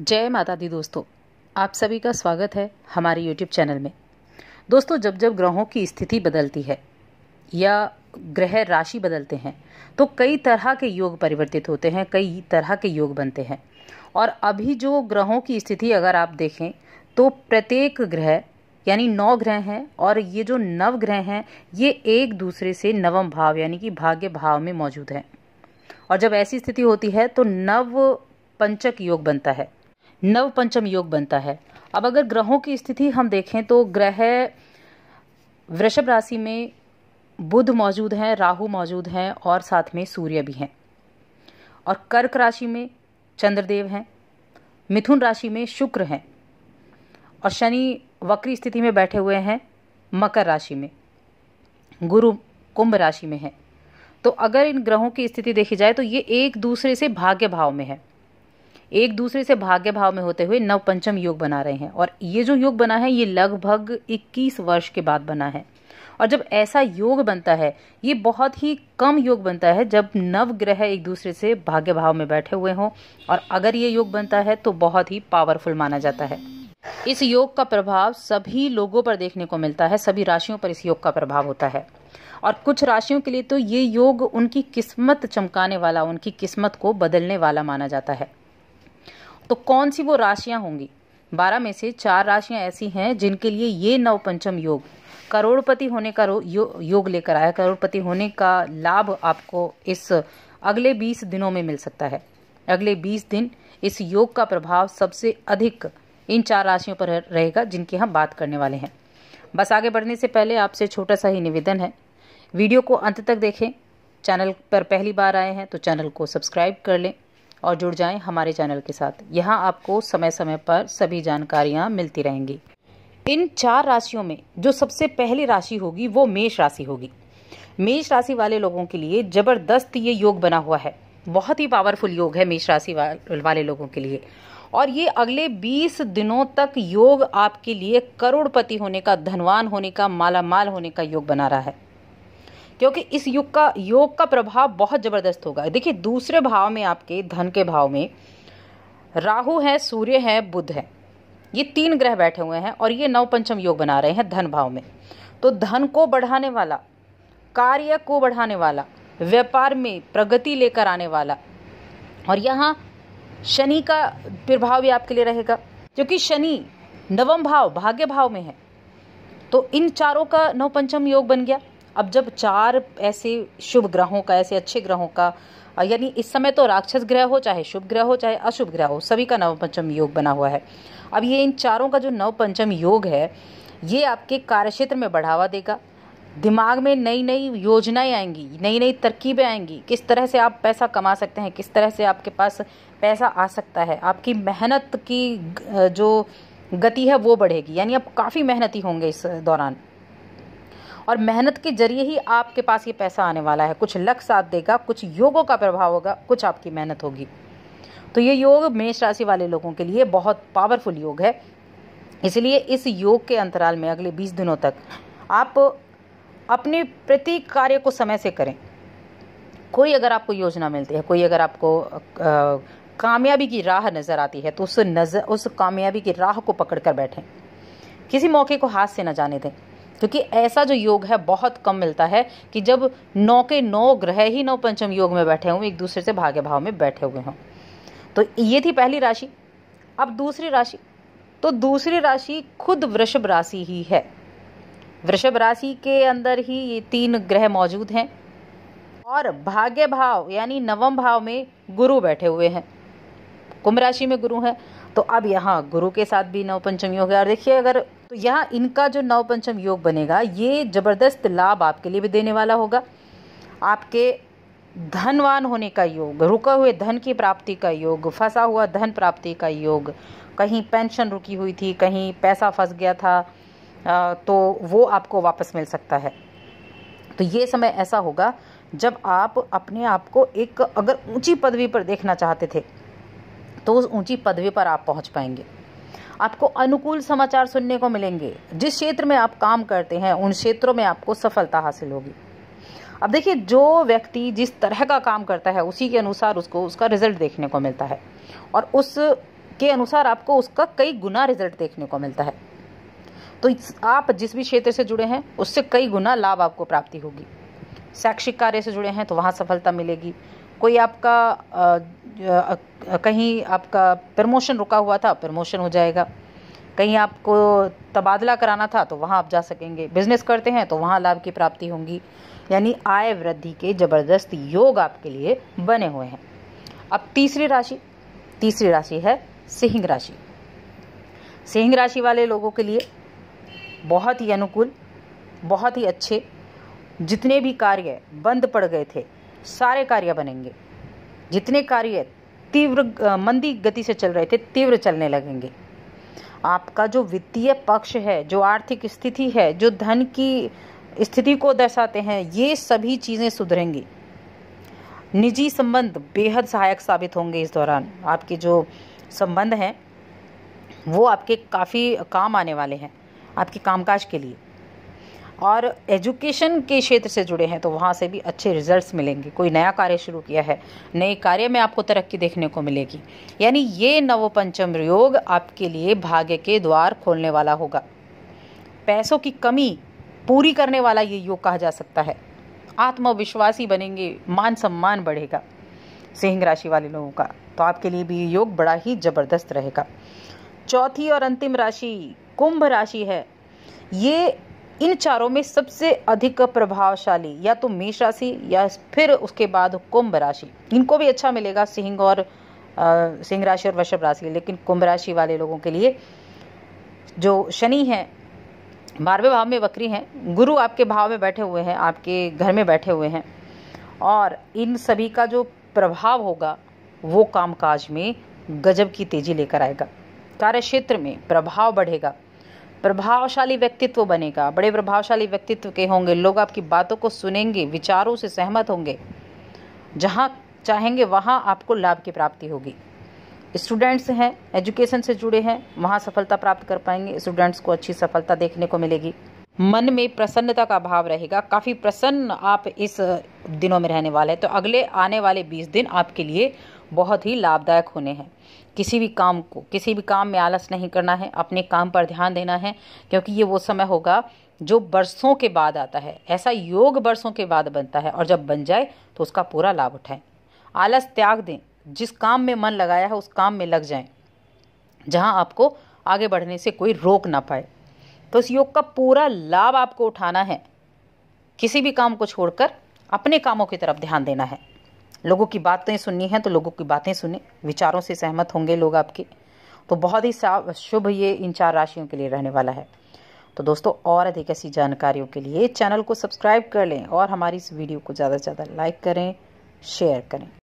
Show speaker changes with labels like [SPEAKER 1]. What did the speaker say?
[SPEAKER 1] जय माता दी दोस्तों आप सभी का स्वागत है हमारे यूट्यूब चैनल में दोस्तों जब जब ग्रहों की स्थिति बदलती है या ग्रह राशि बदलते हैं तो कई तरह के योग परिवर्तित होते हैं कई तरह के योग बनते हैं और अभी जो ग्रहों की स्थिति अगर आप देखें तो प्रत्येक ग्रह यानी नौ ग्रह हैं और ये जो नव ग्रह हैं ये एक दूसरे से नवम भाव यानी कि भाग्य भाव में मौजूद हैं और जब ऐसी स्थिति होती है तो नव पंचक योग बनता है नवपंचम योग बनता है अब अगर ग्रहों की स्थिति हम देखें तो ग्रह वृषभ राशि में बुध मौजूद हैं राहु मौजूद हैं और साथ में सूर्य भी हैं और कर्क राशि में चंद्रदेव हैं मिथुन राशि में शुक्र हैं और शनि वक्री स्थिति में बैठे हुए हैं मकर राशि में गुरु कुंभ राशि में है तो अगर इन ग्रहों की स्थिति देखी जाए तो ये एक दूसरे से भाग्य भाव में है एक दूसरे से भाग्य भाव में होते हुए नवपंचम योग बना रहे हैं और ये जो योग बना है ये लगभग 21 वर्ष के बाद बना है और जब ऐसा योग बनता है ये बहुत ही कम योग बनता है जब नव ग्रह एक दूसरे से भाग्य भाव में बैठे हुए हों और अगर ये योग बनता है तो बहुत ही पावरफुल माना जाता है इस योग का प्रभाव सभी लोगों पर देखने को मिलता है सभी राशियों पर इस योग का प्रभाव होता है और कुछ राशियों के लिए तो ये योग उनकी किस्मत चमकाने वाला उनकी किस्मत को बदलने वाला माना जाता है तो कौन सी वो राशियां होंगी बारह में से चार राशियां ऐसी हैं जिनके लिए ये नव पंचम योग करोड़पति होने का यो, योग लेकर आया करोड़पति होने का लाभ आपको इस अगले बीस दिनों में मिल सकता है अगले बीस दिन इस योग का प्रभाव सबसे अधिक इन चार राशियों पर रहेगा जिनकी हम बात करने वाले हैं बस आगे बढ़ने से पहले आपसे छोटा सा ही निवेदन है वीडियो को अंत तक देखें चैनल पर पहली बार आए हैं तो चैनल को सब्सक्राइब कर लें और जुड़ जाएं हमारे चैनल के साथ यहाँ आपको समय समय पर सभी जानकारियां मिलती रहेंगी इन चार राशियों में जो सबसे पहली राशि होगी वो मेष राशि होगी मेष राशि वाले लोगों के लिए जबरदस्त ये योग बना हुआ है बहुत ही पावरफुल योग है मेष राशि वाले लोगों के लिए और ये अगले 20 दिनों तक योग आपके लिए करोड़पति होने का धनवान होने का मालामाल होने का योग बना रहा है क्योंकि इस युग का योग का प्रभाव बहुत ज़बरदस्त होगा देखिए दूसरे भाव में आपके धन के भाव में राहु है सूर्य है बुध है ये तीन ग्रह बैठे हुए हैं और ये नवपंचम योग बना रहे हैं धन भाव में तो धन को बढ़ाने वाला कार्य को बढ़ाने वाला व्यापार में प्रगति लेकर आने वाला और यहाँ शनि का प्रभाव भी आपके लिए रहेगा क्योंकि शनि नवम भाव भाग्य भाव में है तो इन चारों का नवपंचम योग बन गया अब जब चार ऐसे शुभ ग्रहों का ऐसे अच्छे ग्रहों का यानी इस समय तो राक्षस ग्रह हो चाहे शुभ ग्रह हो चाहे अशुभ ग्रह हो सभी का नवपंचम योग बना हुआ है अब ये इन चारों का जो नवपंचम योग है ये आपके कार्यक्षेत्र में बढ़ावा देगा दिमाग में नई नई योजनाएं आएंगी नई नई तरकीबें आएंगी किस तरह से आप पैसा कमा सकते हैं किस तरह से आपके पास पैसा आ सकता है आपकी मेहनत की जो गति है वो बढ़ेगी यानी आप काफ़ी मेहनती होंगे इस दौरान और मेहनत के जरिए ही आपके पास ये पैसा आने वाला है कुछ लक साथ देगा कुछ योगों का प्रभाव होगा कुछ आपकी मेहनत होगी तो ये योग मेष राशि वाले लोगों के लिए बहुत पावरफुल योग है इसलिए इस योग के अंतराल में अगले 20 दिनों तक आप अपने प्रत्येक कार्य को समय से करें कोई अगर आपको योजना मिलती है कोई अगर आपको कामयाबी की राह नज़र आती है तो उस नज़र उस कामयाबी की राह को पकड़ कर बैठें किसी मौके को हाथ से न जाने दें क्योंकि तो ऐसा जो योग है बहुत कम मिलता है कि जब नौ के नौ ग्रह ही नौ पंचम योग में बैठे हों एक दूसरे से भाग्य भाव में बैठे हुए हों तो ये थी पहली राशि अब दूसरी राशि तो दूसरी राशि खुद वृषभ राशि ही है वृषभ राशि के अंदर ही ये तीन ग्रह मौजूद हैं और भाग्य भाव यानी नवम भाव में गुरु बैठे हुए हैं कुंभ राशि में गुरु हैं तो अब यहाँ गुरु के साथ भी नवपंचम योग है और देखिए अगर तो यहाँ इनका जो नवपंचम योग बनेगा ये ज़बरदस्त लाभ आपके लिए भी देने वाला होगा आपके धनवान होने का योग रुका हुए धन की प्राप्ति का योग फंसा हुआ धन प्राप्ति का योग कहीं पेंशन रुकी हुई थी कहीं पैसा फंस गया था तो वो आपको वापस मिल सकता है तो ये समय ऐसा होगा जब आप अपने आप को एक अगर ऊंची पदवी पर देखना चाहते थे तो उस ऊंची पदवी पर आप पहुंच पाएंगे आपको अनुकूल समाचार सुनने को मिलेंगे जिस क्षेत्र में आप काम करते हैं उन क्षेत्रों में आपको सफलता हासिल होगी अब देखिए जो व्यक्ति जिस तरह का काम करता है उसी के अनुसार उसको उसका रिजल्ट देखने को मिलता है और उस के अनुसार आपको उसका कई गुना रिजल्ट देखने को मिलता है तो आप जिस भी क्षेत्र से जुड़े हैं उससे कई गुना लाभ आपको प्राप्ति होगी शैक्षिक कार्य से जुड़े हैं तो वहाँ सफलता मिलेगी कोई आपका कहीं आपका प्रमोशन रुका हुआ था प्रमोशन हो जाएगा कहीं आपको तबादला कराना था तो वहाँ आप जा सकेंगे बिजनेस करते हैं तो वहाँ लाभ की प्राप्ति होंगी यानी आय वृद्धि के जबरदस्त योग आपके लिए बने हुए हैं अब तीसरी राशि तीसरी राशि है सिंह राशि सिंह राशि वाले लोगों के लिए बहुत ही अनुकूल बहुत ही अच्छे जितने भी कार्य बंद पड़ गए थे सारे कार्य बनेंगे जितने कार्य तीव्र मंदी गति से चल रहे थे तीव्र चलने लगेंगे आपका जो वित्तीय पक्ष है जो आर्थिक स्थिति है जो धन की स्थिति को दर्शाते हैं ये सभी चीज़ें सुधरेंगी निजी संबंध बेहद सहायक साबित होंगे इस दौरान आपके जो संबंध हैं वो आपके काफ़ी काम आने वाले हैं आपके कामकाज के लिए और एजुकेशन के क्षेत्र से जुड़े हैं तो वहाँ से भी अच्छे रिजल्ट्स मिलेंगे कोई नया कार्य शुरू किया है नए कार्य में आपको तरक्की देखने को मिलेगी यानी ये नवपंचम योग आपके लिए भाग्य के द्वार खोलने वाला होगा पैसों की कमी पूरी करने वाला ये योग कहा जा सकता है आत्मविश्वासी बनेंगे मान सम्मान बढ़ेगा सिंह राशि वाले लोगों का तो आपके लिए भी योग बड़ा ही ज़बरदस्त रहेगा चौथी और अंतिम राशि कुंभ राशि है ये इन चारों में सबसे अधिक प्रभावशाली या तो मेष राशि या फिर उसके बाद कुंभ राशि इनको भी अच्छा मिलेगा सिंह और सिंह राशि और वृषभ राशि लेकिन कुंभ राशि वाले लोगों के लिए जो शनि है बारहवें भाव में वक्री हैं गुरु आपके भाव में बैठे हुए हैं आपके घर में बैठे हुए हैं और इन सभी का जो प्रभाव होगा वो कामकाज में गजब की तेजी लेकर आएगा कार्य क्षेत्र में प्रभाव बढ़ेगा प्रभावशाली व्यक्तित्व बनेगा बड़े प्रभावशाली व्यक्तित्व के होंगे लोग आपकी बातों को सुनेंगे विचारों से सहमत होंगे जहाँ चाहेंगे वहाँ आपको लाभ की प्राप्ति होगी स्टूडेंट्स हैं एजुकेशन से जुड़े हैं वहाँ सफलता प्राप्त कर पाएंगे स्टूडेंट्स को अच्छी सफलता देखने को मिलेगी मन में प्रसन्नता का भाव रहेगा काफ़ी प्रसन्न आप इस दिनों में रहने वाले हैं तो अगले आने वाले बीस दिन आपके लिए बहुत ही लाभदायक होने हैं किसी भी काम को किसी भी काम में आलस नहीं करना है अपने काम पर ध्यान देना है क्योंकि ये वो समय होगा जो बरसों के बाद आता है ऐसा योग बरसों के बाद बनता है और जब बन जाए तो उसका पूरा लाभ उठाएं आलस त्याग दें जिस काम में मन लगाया है उस काम में लग जाएं जहां आपको आगे बढ़ने से कोई रोक ना पाए तो इस योग का पूरा लाभ आपको उठाना है किसी भी काम को छोड़कर अपने कामों की तरफ ध्यान देना है लोगों की बातें सुननी है तो लोगों की बातें सुने विचारों से सहमत होंगे लोग आपके तो बहुत ही शुभ ये इन चार राशियों के लिए रहने वाला है तो दोस्तों और अधिक ऐसी जानकारियों के लिए चैनल को सब्सक्राइब कर लें और हमारी इस वीडियो को ज़्यादा से ज़्यादा लाइक करें शेयर करें